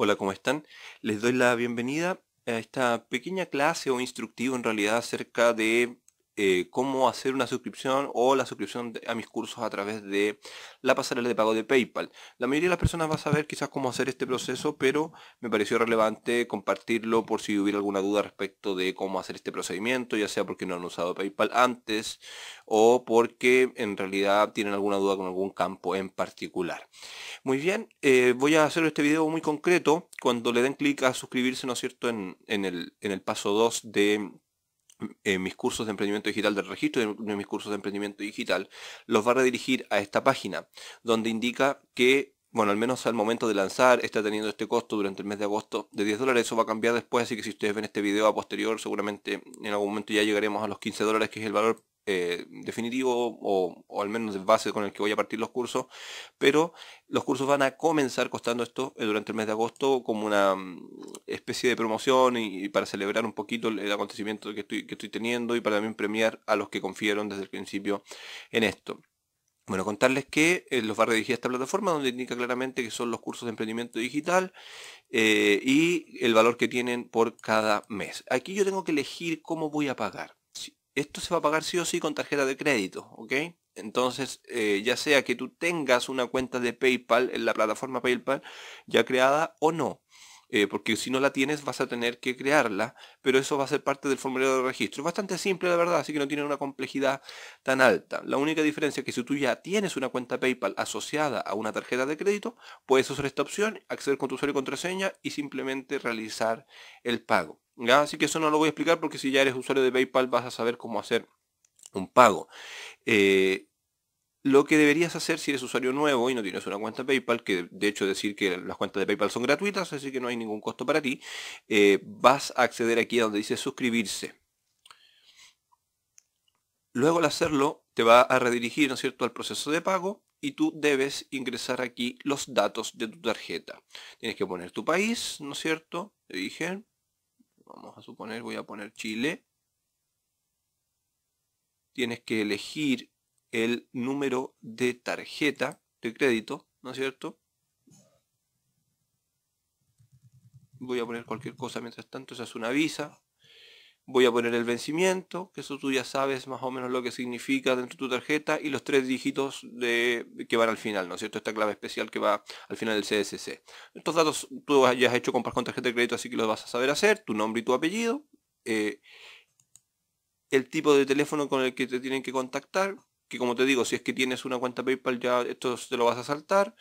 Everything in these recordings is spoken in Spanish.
Hola, ¿cómo están? Les doy la bienvenida a esta pequeña clase o instructivo en realidad acerca de eh, cómo hacer una suscripción o la suscripción a mis cursos a través de la pasarela de pago de PayPal. La mayoría de las personas va a saber quizás cómo hacer este proceso, pero me pareció relevante compartirlo por si hubiera alguna duda respecto de cómo hacer este procedimiento, ya sea porque no han usado PayPal antes o porque en realidad tienen alguna duda con algún campo en particular. Muy bien, eh, voy a hacer este video muy concreto. Cuando le den clic a suscribirse, ¿no es cierto?, en, en, el, en el paso 2 de en mis cursos de emprendimiento digital, del registro de, mis cursos de emprendimiento digital, los va a redirigir a esta página, donde indica que bueno, al menos al momento de lanzar, está teniendo este costo durante el mes de agosto de 10 dólares. Eso va a cambiar después, así que si ustedes ven este video a posterior, seguramente en algún momento ya llegaremos a los 15 dólares, que es el valor eh, definitivo o, al menos el base con el que voy a partir los cursos, pero los cursos van a comenzar costando esto eh, durante el mes de agosto como una mm, especie de promoción y, para celebrar un poquito el, acontecimiento que estoy, que estoy teniendo y para también premiar a los que confiaron desde el principio en esto. Bueno, contarles que eh, los va a redirigir a esta plataforma donde indica claramente que son los cursos de emprendimiento digital y el valor que tienen por cada mes. Aquí yo tengo que elegir cómo voy a pagar esto se va a pagar sí o sí con tarjeta de crédito, ¿ok? Entonces, eh, ya sea que tú tengas una cuenta de PayPal en la plataforma PayPal ya creada o no, eh, porque si no la tienes vas a tener que crearla, pero eso va a ser parte del formulario de registro. Es bastante simple, la verdad, así que no tiene una complejidad tan alta. La única diferencia es que si tú ya tienes una cuenta PayPal asociada a una tarjeta de crédito, puedes usar esta opción, acceder con tu usuario y contraseña y simplemente realizar el pago. Así que eso no lo voy a explicar porque si ya eres usuario de PayPal vas a saber cómo hacer un pago. Eh, lo que deberías hacer si eres usuario nuevo y no tienes una cuenta PayPal, que de hecho decir que las cuentas de PayPal son gratuitas, así que no hay ningún costo para ti, eh, vas a acceder aquí a donde dice suscribirse. Luego al hacerlo te va a redirigir ¿no es cierto? al proceso de pago y tú debes ingresar aquí los datos de tu tarjeta. Tienes que poner tu país, ¿no es cierto? Te dije, vamos a suponer, voy a poner Chile, tienes que elegir el número de tarjeta de crédito, ¿no es cierto? Voy a poner cualquier cosa mientras tanto, esa es una visa voy a poner el vencimiento, que eso tú ya sabes más o menos lo que significa dentro de tu tarjeta, y los tres dígitos de, que van al final, ¿no es cierto? Esta clave especial que va al final del CSC. Estos datos tú ya has hecho compras con tarjeta de crédito, así que los vas a saber hacer, tu nombre y tu apellido, eh, el tipo de teléfono con el que te tienen que contactar, que como te digo, si es que tienes una cuenta PayPal ya esto te lo vas a saltar,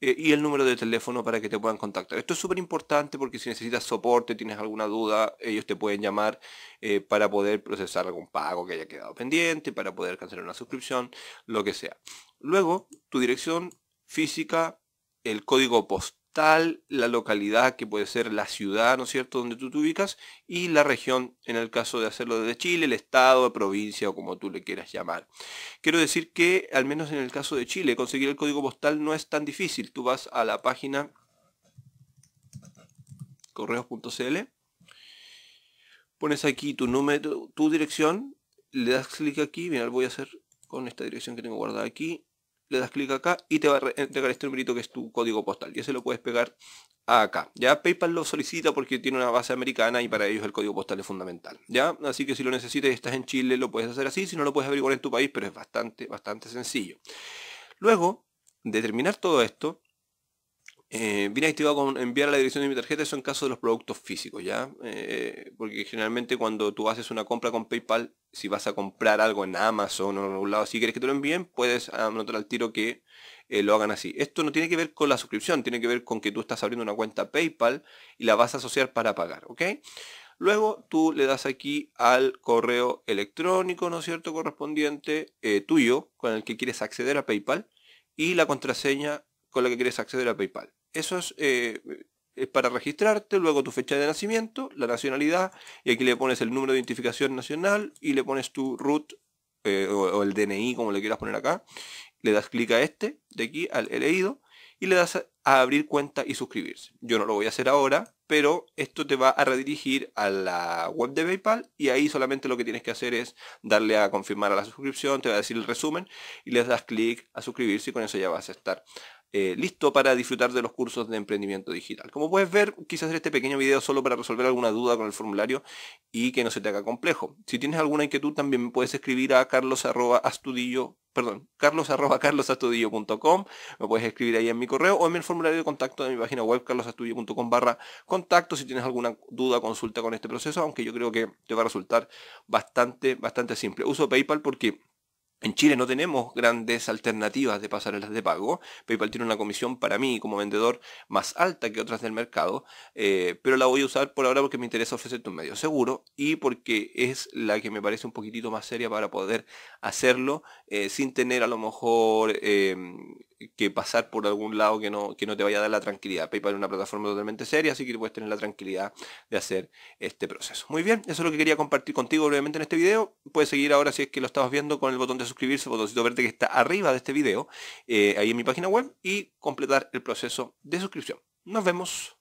eh, y el número de teléfono para que te puedan contactar. Esto es súper importante porque si necesitas soporte, tienes alguna duda, ellos te pueden llamar eh, para poder procesar algún pago que haya quedado pendiente, para poder cancelar una suscripción, lo que sea. Luego, tu dirección física, el código post tal la localidad que puede ser la ciudad, ¿no es cierto?, donde tú te ubicas y la región, en el caso de hacerlo desde Chile, el estado, provincia o como tú le quieras llamar. Quiero decir que, al menos en el caso de Chile, conseguir el código postal no es tan difícil. Tú vas a la página correos.cl, pones aquí tu número, tu dirección, le das clic aquí, bien, voy a hacer con esta dirección que tengo guardada aquí, le das clic acá y te va a entregar este numerito que es tu código postal. Y ese lo puedes pegar acá. Ya PayPal lo solicita porque tiene una base americana y para ellos el código postal es fundamental. Ya, así que si lo necesitas y estás en Chile lo puedes hacer así, si no lo puedes averiguar en tu país, pero es bastante, bastante sencillo. Luego determinar todo esto, eh, bien activado con enviar a la dirección de mi tarjeta, eso en caso de los productos físicos, ¿ya? Eh, porque generalmente cuando tú haces una compra con PayPal, si vas a comprar algo en Amazon o en algún lado, si quieres que te lo envíen, puedes anotar al tiro que eh, lo hagan así. Esto no tiene que ver con la suscripción, tiene que ver con que tú estás abriendo una cuenta PayPal y la vas a asociar para pagar, ¿ok? Luego tú le das aquí al correo electrónico, ¿no es cierto?, correspondiente eh, tuyo, con el que quieres acceder a PayPal y la contraseña con la que quieres acceder a PayPal. Eso eh, es, para registrarte, luego tu fecha de nacimiento, la nacionalidad, y aquí le pones el número de identificación nacional y le pones tu root eh, o, el DNI, como le quieras poner acá. Le das clic a este, de aquí al elegido, y le das a, abrir cuenta y suscribirse. Yo no lo voy a hacer ahora, pero esto te va a redirigir a la web de PayPal y ahí solamente lo que tienes que hacer es darle a confirmar a la suscripción, te va a decir el resumen y le das clic a suscribirse y con eso ya vas a estar eh, listo para disfrutar de los cursos de emprendimiento digital. Como puedes ver, quise hacer este pequeño video solo para resolver alguna duda con el formulario y que no se te haga complejo. Si tienes alguna inquietud, también me puedes escribir a carlos arroba astudillo perdón, carlos carlosastudillo.com, me puedes escribir ahí en mi correo o en el formulario de contacto de mi página web carlosastudillo.com barra contacto si tienes alguna duda consulta con este proceso, aunque yo creo que te va a resultar bastante, bastante simple. Uso PayPal porque en Chile no tenemos grandes alternativas de pasarelas de pago. PayPal tiene una comisión para mí como vendedor más alta que otras del mercado, eh, pero la voy a usar por ahora porque me interesa ofrecerte un medio seguro y porque es la que me parece un poquitito más seria para poder hacerlo eh, sin tener a lo mejor em, que pasar por algún lado que no, que no te vaya a dar la tranquilidad. PayPal es una plataforma totalmente seria, así que puedes tener la tranquilidad de hacer este proceso. Muy bien, eso es lo que quería compartir contigo brevemente en este video. Puedes seguir ahora si es que lo estabas viendo con el botón de suscribirse, botoncito verde que está arriba de este video, eh, ahí en mi página web, y completar el proceso de suscripción. Nos vemos.